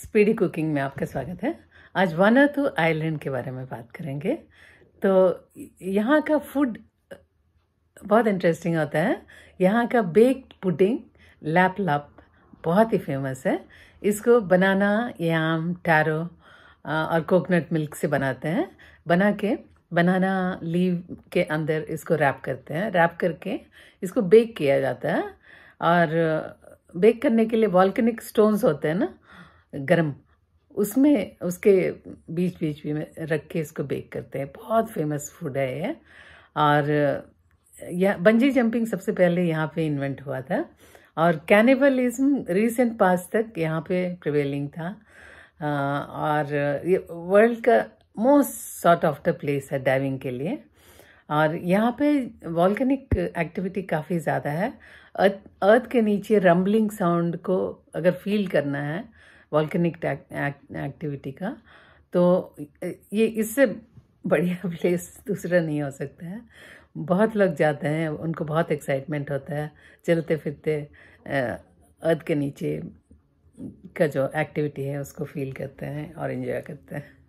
speedy cooking में आपका स्वागत है आज वानातु आइलैंड के बारे में बात करेंगे तो यहाँ का फूड बहुत इंटरेस्टिंग होता है यहाँ का बेक्ड पुडिंग लैप लप बहुत ही फेमस है इसको बनाना याम टैरो और कोकोनट मिल्क से बनाते हैं बना के बनाना लीव के अंदर इसको रैप करते हैं रैप करके इसको बेक किया जाता है और बेक करने के लिए वॉल्कनिक स्टोन्स होते हैं ना गरम उसमें उसके बीच बीच में रख के इसको बेक करते हैं बहुत फेमस फूड है ये और यह बंजी जंपिंग सबसे पहले यहाँ पे इन्वेंट हुआ था और कैनिबलिज्म रिसेंट पास तक यहाँ पे प्रिवेलिंग था और ये वर्ल्ड का most sort of the place है डाइविंग के लिए और यहाँ पे वॉल्कनिक एक्टिविटी काफ़ी ज़्यादा है अर्थ अर्थ के नीचे रंबलिंग साउंड को अगर फील करना है वॉल्कनिक एक्टिविटी का तो ये इससे बढ़िया प्लेस दूसरा नहीं हो सकता है बहुत लोग जाते हैं उनको बहुत एक्साइटमेंट होता है चलते फिरते अर्थ के नीचे का जो एक्टिविटी है उसको फील करते हैं और इन्जॉय करते हैं